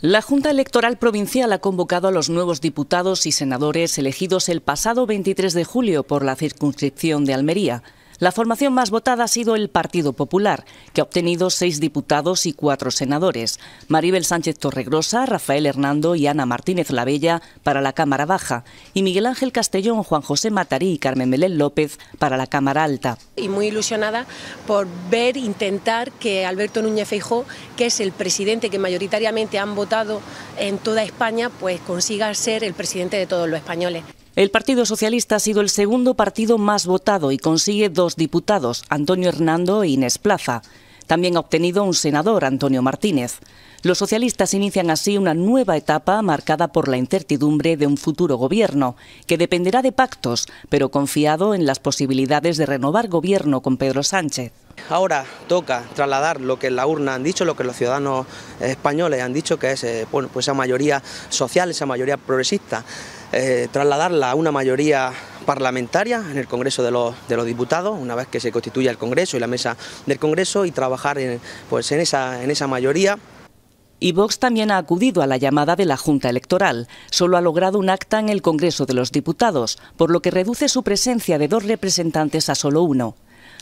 La Junta Electoral Provincial ha convocado a los nuevos diputados y senadores elegidos el pasado 23 de julio por la circunscripción de Almería. La formación más votada ha sido el Partido Popular, que ha obtenido seis diputados y cuatro senadores, Maribel Sánchez Torregrosa, Rafael Hernando y Ana Martínez Lavella para la Cámara Baja, y Miguel Ángel Castellón, Juan José Matarí y Carmen Melén López para la Cámara Alta. Y muy ilusionada por ver, intentar que Alberto Núñez Feijó, que es el presidente que mayoritariamente han votado en toda España, pues consiga ser el presidente de todos los españoles. El Partido Socialista ha sido el segundo partido más votado y consigue dos diputados, Antonio Hernando e Inés Plaza. También ha obtenido un senador, Antonio Martínez. Los socialistas inician así una nueva etapa marcada por la incertidumbre de un futuro gobierno, que dependerá de pactos, pero confiado en las posibilidades de renovar gobierno con Pedro Sánchez. Ahora toca trasladar lo que en la urna han dicho, lo que los ciudadanos españoles han dicho, que es eh, pues esa mayoría social, esa mayoría progresista. Eh, trasladarla a una mayoría parlamentaria en el Congreso de los, Diputados, una vez que se constituya el Congreso y la mesa del Congreso y trabajar pues, en, esa, mayoría. Y Vox también ha acudido a la llamada de la Junta Electoral. Solo ha logrado un acta en el Congreso de los Diputados, por lo que reduce su presencia de dos representantes a solo uno.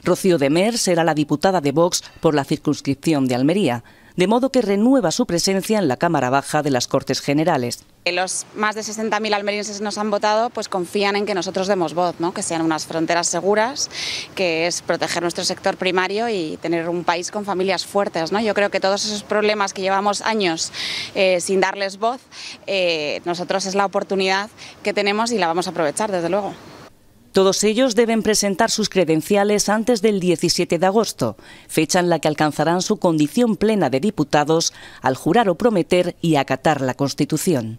Rocío de Mer será la diputada de Vox por la circunscripción de Almería de modo que renueva su presencia en la Cámara Baja de las Cortes Generales. Los más de 60.000 almerienses nos han votado, pues confían en que nosotros demos voz, ¿no? que sean unas fronteras seguras, que es proteger nuestro sector primario y tener un país con familias fuertes. ¿no? Yo creo que todos esos problemas que llevamos años eh, sin darles voz, eh, nosotros es la oportunidad que tenemos y la vamos a aprovechar, desde luego. Todos ellos deben presentar sus credenciales antes del 17 de agosto, fecha en la que alcanzarán su condición plena de diputados al jurar o prometer y acatar la Constitución.